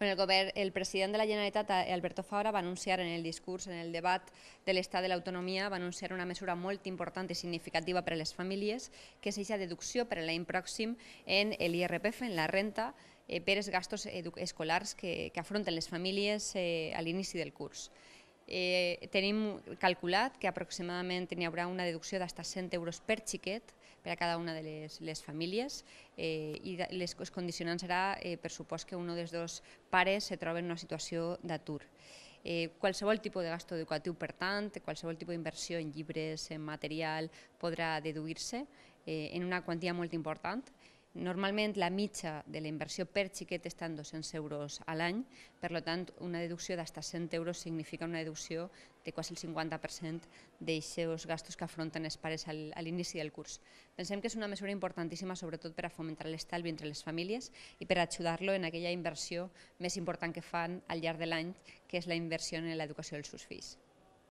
Bueno, el, govern, el president de la Generalitat, eh, Alberto Fabra, va anunciar en el discurs, en el debat de l'estat de l'autonomia, va anunciar una mesura molt important i significativa per a les famílies, que és aquesta deducció per a l'any pròxim en l'IRPF, en la renta, eh, per als gastos escolars que, que afronten les famílies eh, a l'inici del curs. Eh, tenim calculat que aproximadament n'hi haurà una deducció d'hasta 100 euros per xiquet per a cada una de les, les famílies eh, i les, els condicionants serà, eh, per supost, que un dels dos pares se troba en una situació d'atur. Eh, qualsevol tipus de gasto educatiu, per tant, qualsevol tipus d'inversió en llibres, en material, podrà deduir-se eh, en una quantia molt important Normalment la mitja de la inversió per xiquet està en 200 euros a l'any, per tant una deducció d'hasta 100 euros significa una deducció de quasi el 50% seus gastos que afronten els pares a l'inici del curs. Pensem que és una mesura importantíssima sobretot per a fomentar l'estalvi entre les famílies i per ajudar-lo en aquella inversió més important que fan al llarg de l'any, que és la inversió en l'educació dels seus fills.